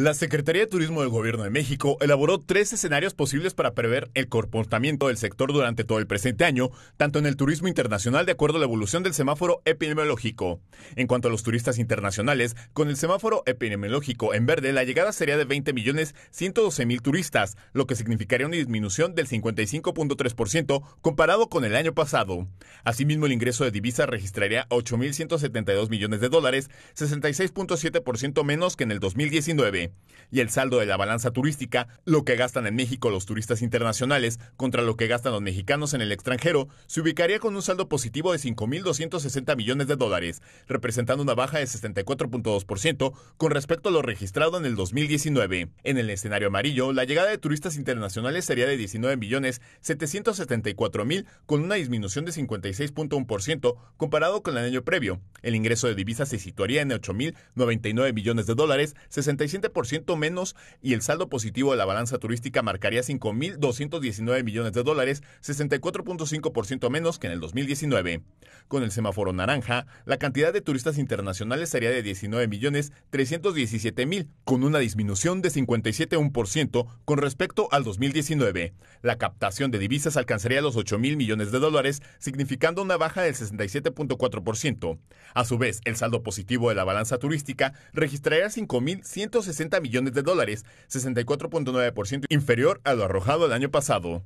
La Secretaría de Turismo del Gobierno de México elaboró tres escenarios posibles para prever el comportamiento del sector durante todo el presente año, tanto en el turismo internacional de acuerdo a la evolución del semáforo epidemiológico. En cuanto a los turistas internacionales, con el semáforo epidemiológico en verde, la llegada sería de 20 millones 112 turistas, lo que significaría una disminución del 55.3% comparado con el año pasado. Asimismo, el ingreso de divisas registraría 8.172 millones de dólares, 66.7% menos que en el 2019 y el saldo de la balanza turística, lo que gastan en México los turistas internacionales contra lo que gastan los mexicanos en el extranjero, se ubicaría con un saldo positivo de 5.260 millones de dólares, representando una baja de 64.2% con respecto a lo registrado en el 2019. En el escenario amarillo, la llegada de turistas internacionales sería de 19.774.000 con una disminución de 56.1% comparado con el año previo. El ingreso de divisas se situaría en 8.099 millones de dólares, 67 ciento menos y el saldo positivo de la balanza turística marcaría 5.219 millones de dólares, 64.5% menos que en el 2019. Con el semáforo naranja, la cantidad de turistas internacionales sería de 19.317.000, con una disminución de 57.1% con respecto al 2019. La captación de divisas alcanzaría los 8.000 millones de dólares, significando una baja del 67.4%. A su vez, el saldo positivo de la balanza turística registraría 5.160 60 millones de dólares, 64.9% inferior a lo arrojado el año pasado.